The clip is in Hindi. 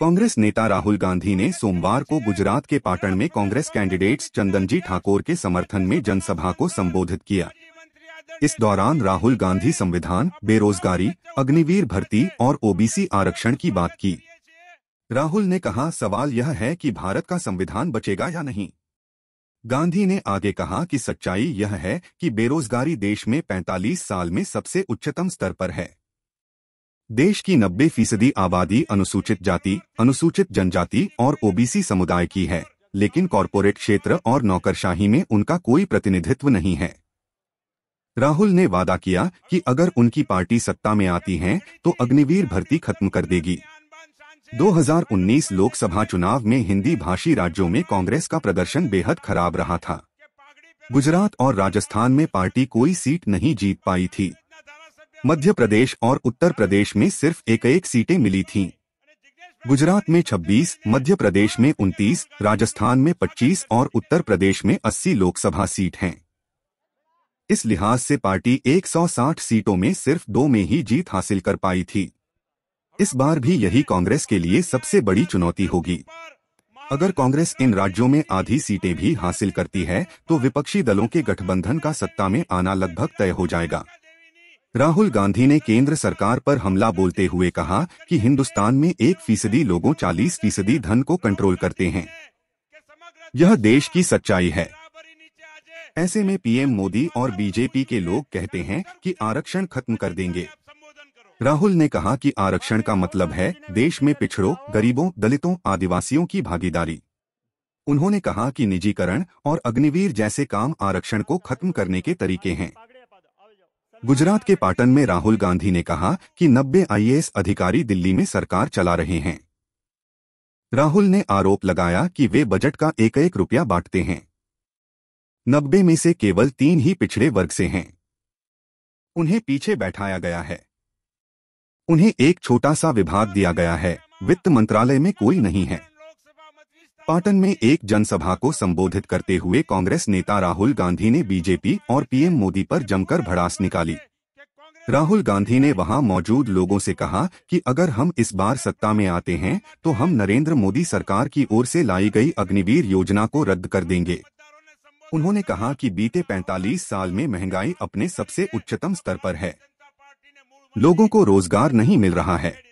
कांग्रेस नेता राहुल गांधी ने सोमवार को गुजरात के पाटन में कांग्रेस कैंडिडेट्स चंदनजी ठाकुर के समर्थन में जनसभा को संबोधित किया इस दौरान राहुल गांधी संविधान बेरोजगारी अग्निवीर भर्ती और ओबीसी आरक्षण की बात की राहुल ने कहा सवाल यह है कि भारत का संविधान बचेगा या नहीं गांधी ने आगे कहा कि सच्चाई यह है कि बेरोजगारी देश में 45 साल में सबसे उच्चतम स्तर पर है देश की नब्बे फीसदी आबादी अनुसूचित जाति अनुसूचित जनजाति और ओबीसी समुदाय की है लेकिन कॉरपोरेट क्षेत्र और नौकरशाही में उनका कोई प्रतिनिधित्व नहीं है राहुल ने वादा किया कि अगर उनकी पार्टी सत्ता में आती है तो अग्निवीर भर्ती खत्म कर देगी 2019 लोकसभा चुनाव में हिंदी भाषी राज्यों में कांग्रेस का प्रदर्शन बेहद खराब रहा था गुजरात और राजस्थान में पार्टी कोई सीट नहीं जीत पाई थी मध्य प्रदेश और उत्तर प्रदेश में सिर्फ एक एक सीटें मिली थीं। गुजरात में 26, मध्य प्रदेश में 29, राजस्थान में 25 और उत्तर प्रदेश में 80 लोकसभा सीट हैं इस लिहाज से पार्टी 160 सीटों में सिर्फ दो में ही जीत हासिल कर पाई थी इस बार भी यही कांग्रेस के लिए सबसे बड़ी चुनौती होगी अगर कांग्रेस इन राज्यों में आधी सीटें भी हासिल करती है तो विपक्षी दलों के गठबंधन का सत्ता में आना लगभग तय हो जाएगा राहुल गांधी ने केंद्र सरकार पर हमला बोलते हुए कहा कि हिंदुस्तान में एक फीसदी लोगों 40 फीसदी धन को कंट्रोल करते हैं यह देश की सच्चाई है ऐसे में पीएम मोदी और बीजेपी के लोग कहते हैं कि आरक्षण खत्म कर देंगे राहुल ने कहा कि आरक्षण का मतलब है देश में पिछड़ों गरीबों दलितों आदिवासियों की भागीदारी उन्होंने कहा कि निजीकरण और अग्निवीर जैसे काम आरक्षण को खत्म करने के तरीके हैं गुजरात के पाटन में राहुल गांधी ने कहा कि 90 आईएएस अधिकारी दिल्ली में सरकार चला रहे हैं राहुल ने आरोप लगाया कि वे बजट का एक एक रुपया बांटते हैं नब्बे में से केवल तीन ही पिछड़े वर्ग से हैं उन्हें पीछे बैठाया गया है उन्हें एक छोटा सा विभाग दिया गया है वित्त मंत्रालय में कोई नहीं है पाटन में एक जनसभा को संबोधित करते हुए कांग्रेस नेता राहुल गांधी ने बीजेपी और पीएम मोदी पर जमकर भड़ास निकाली राहुल गांधी ने वहां मौजूद लोगों से कहा कि अगर हम इस बार सत्ता में आते हैं तो हम नरेंद्र मोदी सरकार की ओर से लाई गई अग्निवीर योजना को रद्द कर देंगे उन्होंने कहा कि बीते 45 साल में महंगाई अपने सबसे उच्चतम स्तर पर है लोगों को रोजगार नहीं मिल रहा है